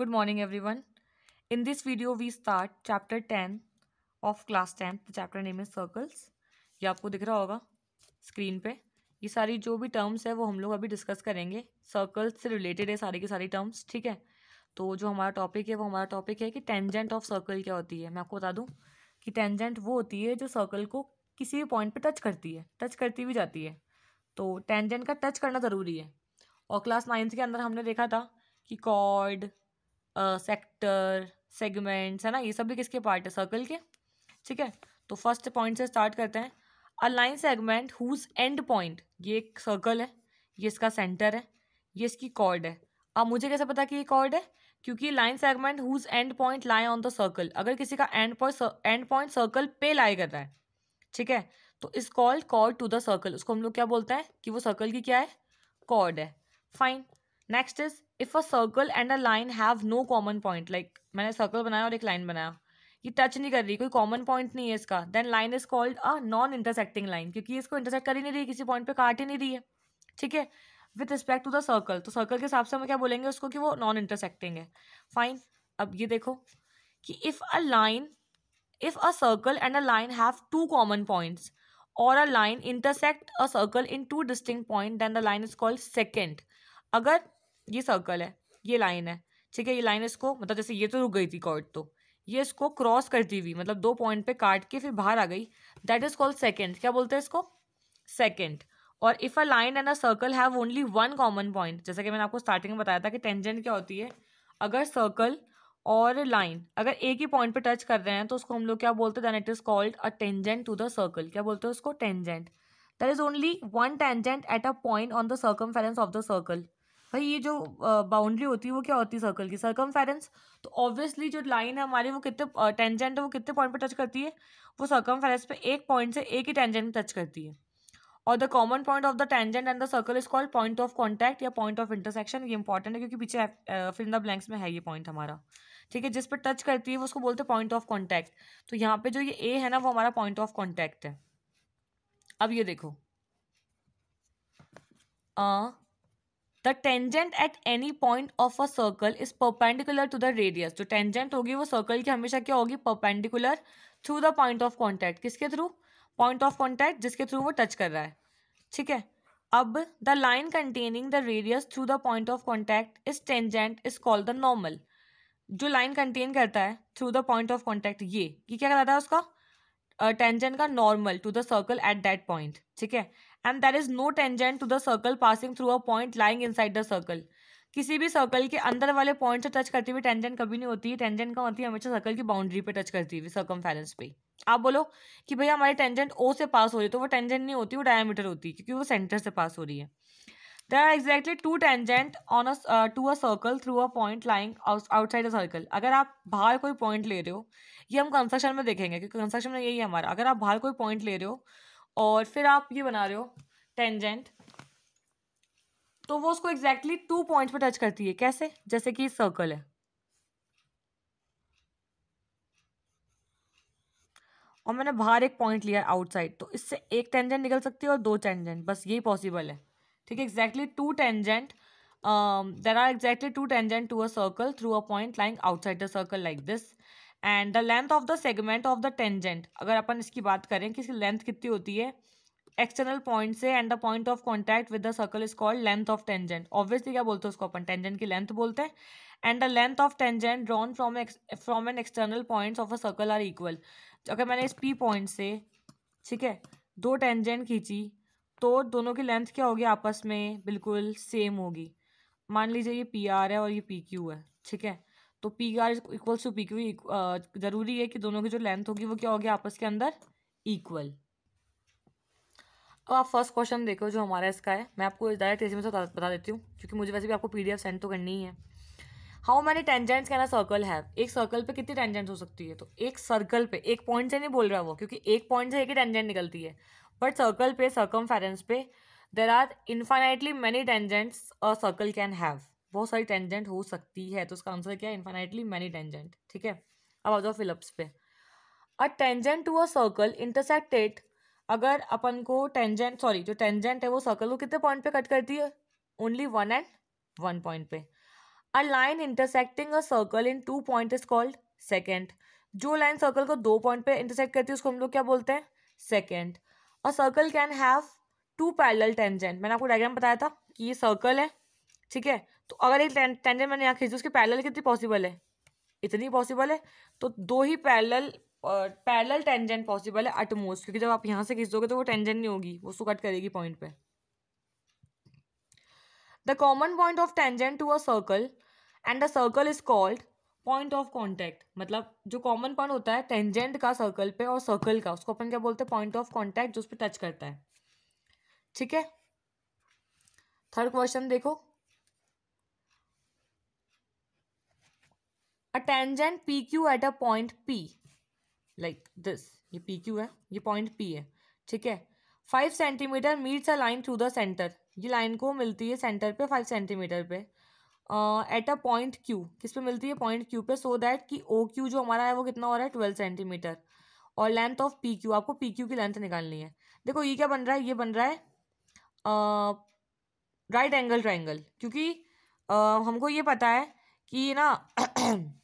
Good morning everyone. In this video we start chapter 10 of class 10. The chapter name is circles. ये आपको दिख रहा होगा screen पे ये सारी जो भी टर्म्स है वो हम लोग अभी डिस्कस करेंगे सर्कल्स से रिलेटेड है सारी के सारी टर्म्स ठीक है तो जो हमारा टॉपिक है वो हमारा टॉपिक है कि टेंजेंट ऑफ सर्कल क्या होती है मैं आपको बता दूं कि टेंजेंट वो होती है जो सर्कल को किसी भी पॉइंट पे टच करती है टच करती भी जाती है तो टेंजेंट का टच करना ज़रूरी है और क्लास नाइन्थ के अंदर हमने देखा था कि कॉर्ड सेक्टर सेगमेंट्स है ना ये सब भी किसके पार्ट है सर्कल के ठीक है तो फर्स्ट पॉइंट से स्टार्ट करते हैं a line segment whose end point ये एक सर्कल है ये इसका सेंटर है ये इसकी कॉर्ड है अब मुझे कैसे पता कि ये कॉर्ड है क्योंकि line segment whose end point lie on the circle अगर किसी का end point end point circle पे लाए कर रहा है ठीक है तो is called chord to the circle उसको हम लोग क्या बोलते हैं कि वो सर्कल की क्या है कॉर्ड है fine next is if a circle and a line have no common point like मैंने सर्कल बनाया और एक लाइन बनाया ये टच नहीं कर रही कोई कॉमन पॉइंट नहीं है इसका then line is called a non intersecting line क्योंकि इसको इंटरसेक्ट कर ही नहीं रही किसी पॉइंट पे काट ही नहीं रही है ठीक है with respect to the circle तो सर्कल के हिसाब से हम क्या बोलेंगे उसको कि वो नॉन इंटरसेक्टिंग है फाइन अब ये देखो कि if a line if a circle and a line have two common points और a line intersect a circle in two distinct point then the line is called secant अगर ये circle है ये लाइन है ठीक है ये लाइन इसको मतलब जैसे ये तो रुक गई थी कॉर्ड तो ये इसको क्रॉस करती हुई मतलब दो पॉइंट पे काट के फिर बाहर आ गई दैट इज कॉल्ड सेकेंड क्या बोलते हैं इसको सेकेंड और if a line and a circle have only one common point जैसा कि मैंने आपको स्टार्टिंग में बताया था कि टेंजेंट क्या होती है अगर सर्कल और लाइन अगर एक ही पॉइंट पे टच कर रहे हैं तो उसको हम लोग क्या बोलते हैं then it is called a tangent to the circle क्या बोलते हैं उसको tangent that is only one tangent at a point on the circum of the circle भाई ये जो बाउंड्री होती है वो क्या होती है सर्कल की सर्कम तो ऑब्वियसली जो लाइन है हमारी वो कितने टेंजेंट है वो कितने पॉइंट पर टच करती है वो सर्कम पे एक पॉइंट से एक ही टेंजेंट टच करती है और the common point of the tangent and the circle is called point of contact या पॉइंट ऑफ इंटरसेक्शन ये इंपॉर्टेंट है क्योंकि पीछे फिल्म द ब्लैंक्स में है ये पॉइंट हमारा ठीक है जिस पर टच करती है वो उसको बोलते हैं पॉइंट ऑफ कॉन्टैक्ट तो यहाँ पे जो ये ए है ना वो हमारा पॉइंट ऑफ कॉन्टैक्ट है अब ये देखो the tangent at any point of a circle is perpendicular to the radius जो टेंजेंट होगी वो सर्कल की हमेशा क्या होगी perpendicular through the point of contact किसके थ्रू पॉइंट ऑफ कॉन्टैक्ट जिसके थ्रू वो टच कर रहा है ठीक है अब the line containing the radius through the point of contact is tangent is called the normal जो लाइन कंटेन करता है through the point of contact ये ये क्या कहलाता है उसका टेंजेंट uh, का normal to the circle at that point ठीक है and there is no tangent to the circle passing through a point lying inside the circle किसी भी सर्कल के अंदर वाले पॉइंट से टच करती हुई टेंजेंट कभी नहीं होती है टेंजेंट कहाँ होती है हमेशा सर्कल की बाउंड्री पे टच करती हुई सर्कम पे आप बोलो कि भैया हमारे टेंजेंट ओ से पास हो रही है तो वो टेंजेंट नहीं होती वो डायमीटर होती है क्योंकि वो सेंटर से पास हो रही है there are exactly two tangent on to a circle through a point lying outside a circle अगर आप बाहर कोई पॉइंट ले रहे हो ये हम कंस्ट्रक्शन में देखेंगे क्योंकि कंस्ट्रक्शन में यही है हमारा अगर आप बाहर कोई पॉइंट ले रहे हो और फिर आप ये बना रहे हो टेंजेंट तो वो उसको एग्जैक्टली टू पॉइंट पर टच करती है कैसे जैसे कि सर्कल है और मैंने बाहर एक पॉइंट लिया आउटसाइड तो इससे एक टेंजेंट निकल सकती है और दो टेंजेंट बस यही पॉसिबल है ठीक है exactly two tangent there are exactly two tangent to a circle through a point lying outside the circle like this and the length of the segment of the tangent अगर अपन इसकी बात करें कि इसकी लेंथ कितनी होती है एक्सटर्नल पॉइंट से and the point of contact with the circle is called length of tangent obviously क्या बोलते हैं उसको अपन टेंजेंट की लेंथ बोलते हैं and the length of tangent drawn from from an external points of a circle are equal अगर मैंने इस पी पॉइंट से ठीक है दो टेंजेंट खींची तो दोनों की लेंथ क्या होगी आपस में बिल्कुल सेम होगी मान लीजिए ये पी आर है और ये पी क्यू है ठीक है तो P R equals to P Q ज़रूरी है कि दोनों की जो लेंथ होगी वो क्या होगी आपस के अंदर इक्वल अब आप फर्स्ट क्वेश्चन देखो जो हमारा इसका है मैं आपको डायरेक्ट इसी में से बता देती हूँ क्योंकि मुझे वैसे भी आपको पीडीएफ सेंड तो करनी ही है how many tangents can a circle have एक सर्कल पे कितनी टेंजेंट्स हो सकती है तो एक सर्कल पे एक पॉइंट से नहीं बोल रहा वो क्योंकि एक पॉइंट से एक ही टेंजेंट निकलती है बट सर्कल पे सर्कम पे there are infinitely many tangents a circle can have बहुत सारी टेंजेंट हो सकती है तो उसका आंसर क्या है इन्फाइनाइटली मैनी टेंजेंट ठीक है अब आ जाओ फिलप्स पे a tangent to a circle intersected अगर अपन को टेंजेंट सॉरी जो टेंजेंट है वो सर्कल को कितने पॉइंट पे कट करती है only one and one point पे a line intersecting a circle in two point is called secant जो लाइन सर्कल को दो पॉइंट पे इंटरसेक्ट करती है उसको हम लोग क्या बोलते हैं secant a circle can have two parallel tangent मैंने आपको डायग्राम बताया था कि ये सर्कल है ठीक है तो अगर एक टेंजेंट मैंने यहाँ खींच दी उसके पैरल कितनी पॉसिबल है इतनी पॉसिबल है तो दो ही पैरल पैरल टेंजेंट पॉसिबल है अटमोस्ट क्योंकि जब आप यहाँ से खींच दोगे तो वो टेंजेंट नहीं होगी वो उसको कट करेगी पॉइंट पे the common point of tangent to a circle and the circle is called point of contact मतलब जो कॉमन पॉइंट होता है टेंजेंट का सर्कल पे और सर्कल का उसको अपन क्या बोलते हैं पॉइंट ऑफ कॉन्टैक्ट जो उस पर टच करता है ठीक है थर्ड क्वेश्चन देखो tangent P Q at a point P like this ये पी क्यू है ये पॉइंट पी है ठीक है five centimetre meets a line through the centre ये लाइन को मिलती है सेंटर पे फाइव सेंटीमीटर पे एट अ पॉइंट क्यू किस पे मिलती है पॉइंट क्यू पे सो दैट कि ओ क्यू जो हमारा है वो कितना हो रहा है ट्वेल्व सेंटीमीटर और लेंथ ऑफ पी क्यू आपको पी क्यू की लेंथ निकालनी है देखो ये क्या बन रहा है ये बन रहा है राइट एंगल ट्राइंगल क्योंकि uh, हमको ये पता है कि ना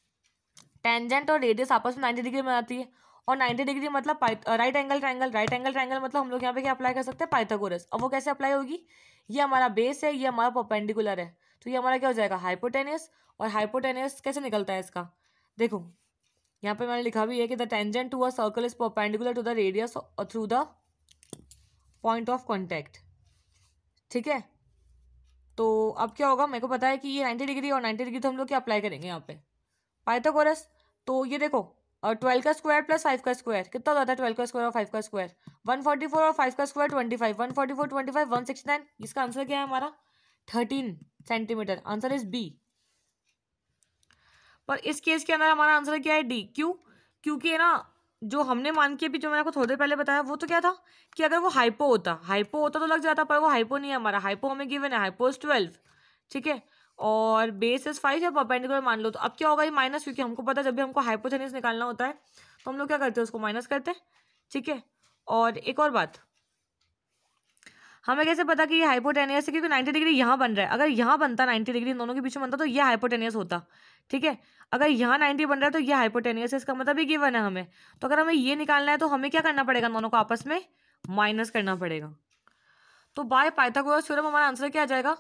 टेंजेंट और रेडियस आपस में नाइन्टी डिग्री बनाती है और 90 डिग्री मतलब right angle triangle right angle triangle मतलब हम लोग यहाँ पे क्या अप्लाई कर सकते हैं पाइथागोरस अब वो कैसे अप्लाई होगी ये हमारा बेस है ये हमारा पोपेंडिकुलर है तो ये हमारा क्या हो जाएगा हाइपोटेनियस और हाइपोटेनियस कैसे निकलता है इसका देखो यहाँ पे मैंने लिखा भी है कि the tangent to a circle is perpendicular to the radius और through the point of contact ठीक है तो अब क्या होगा मेरे को पता है कि ये नाइन्टी डिग्री और नाइन्टी डिग्री तो हम लोग क्या अप्लाई करेंगे यहाँ पे पाइथागोरस तो ये देखो ट्वेल्व का स्क्वायर प्लस फाइव का स्क्वायर कितना होता है ट्वेल्व का स्क्वायर और फाइव का स्क्वायर वन फोर्टी फोर और फाइव का square twenty five one forty four twenty five one sixty nine इसका आंसर क्या है हमारा thirteen centimetre answer is B पर इस केस के अंदर हमारा आंसर क्या है डी क्यों क्योंकि ना जो हमने मान के भी जो मैंने आपको थोड़ी देर पहले बताया वो तो क्या था कि अगर वो हाइपो होता हाइपो होता तो लग जाता पर वो हाइपो नहीं है हमारा हाइपो हमें गिवन है हाइपो इज ट्वेल्व ठीक है और बेस इज फाइव या परपेंडिकुलर मान लो तो अब क्या होगा ये माइनस क्योंकि हमको पता जब भी हमको हाइपोथेनिस निकालना होता है तो हम लोग क्या करते हैं उसको माइनस करते हैं ठीक है और एक और बात हमें कैसे पता कि ये हाइपोटेनियस है क्योंकि नाइन्टी डिग्री यहाँ बन रहा है अगर यहाँ बनता नाइन्टी डिग्री दोनों के बीच में बनता तो ये हाइपोटेनियस होता ठीक है अगर यहाँ नाइन्टी बन रहा है तो ये हाइपोटेनियस है इसका मतलब ये गिवन है हमें तो अगर हमें ये निकालना है तो हमें क्या करना पड़ेगा दोनों को आपस में माइनस करना पड़ेगा तो बाय पाइथागोरस थ्योरम हमारा आंसर क्या आ जाएगा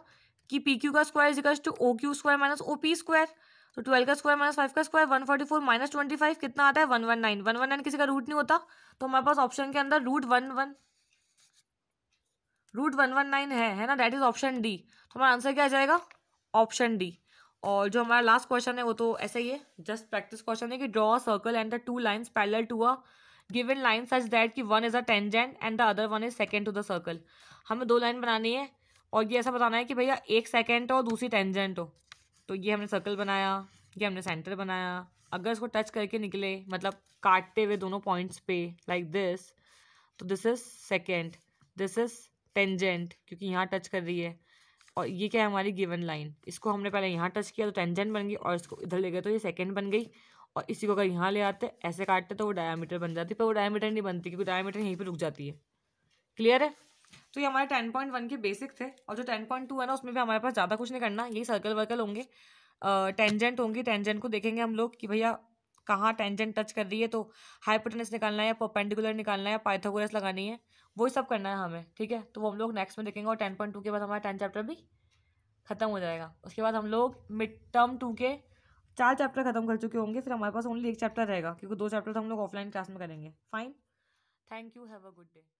कि पी क्यू का square equals to O Q square minus O P square तो ट्वेल्व का स्क्वायर माइनस फाइव का square one forty four minus twenty five कितना आता है one one nine one one nine किसी का रूट नहीं होता तो हमारे पास ऑप्शन के अंदर root one one root one one nine है है ना डैट इज ऑप्शन डी तो हमारा आंसर क्या आ जाएगा ऑप्शन डी और जो हमारा लास्ट क्वेश्चन है वो तो ऐसा ही है जस्ट प्रैक्टिस क्वेश्चन है कि draw a circle and the two lines parallel to a given line such that कि one is a tangent and the other one is second to the circle हमें दो लाइन बनानी है और ये ऐसा बताना है कि भैया एक सेकेंड हो दूसरी टेंजेंट हो तो ये हमने सर्कल बनाया ये हमने सेंटर बनाया अगर इसको टच करके निकले मतलब काटते हुए दोनों पॉइंट्स पे लाइक दिस तो this is second this is tangent क्योंकि यहाँ टच कर रही है और ये क्या है हमारी गिवन लाइन इसको हमने पहले यहाँ टच किया तो टेंजेंट बन गई और इसको इधर ले गए तो ये सेकेंड बन गई और इसी को अगर यहाँ ले आते ऐसे काटते तो वो डायामीटर बन जाती पर वो डायामीटर नहीं बनती क्योंकि डायामीटर यहीं पर रुक जाती है क्लियर है तो ये हमारे टेन पॉइंट वन के बेसिक थे और जो टेन पॉइंट टू है ना उसमें भी हमारे पास ज़्यादा कुछ नहीं करना यही सर्कल वर्कल होंगे टेंजेंट होंगी टेंजेंट को देखेंगे हम लोग कि भैया कहाँ टेंजेंट टच कर रही है तो हाइपोटेनस निकालना है या पोपेंडिकुलर निकालना है पाइथागोरस लगानी है वही सब करना है हमें ठीक है तो वो हम लोग नेक्स्ट में देखेंगे और टेन पॉइंट टू के बाद हमारा टेन चैप्टर भी ख़त्म हो जाएगा उसके बाद हम लोग मिड टर्म टू के चार चैप्टर खत्म कर चुके होंगे फिर हमारे पास ओनली एक चैप्टर रहेगा क्योंकि दो चैप्टर तो हम लोग ऑफलाइन क्लास में करेंगे fine thank you have a good day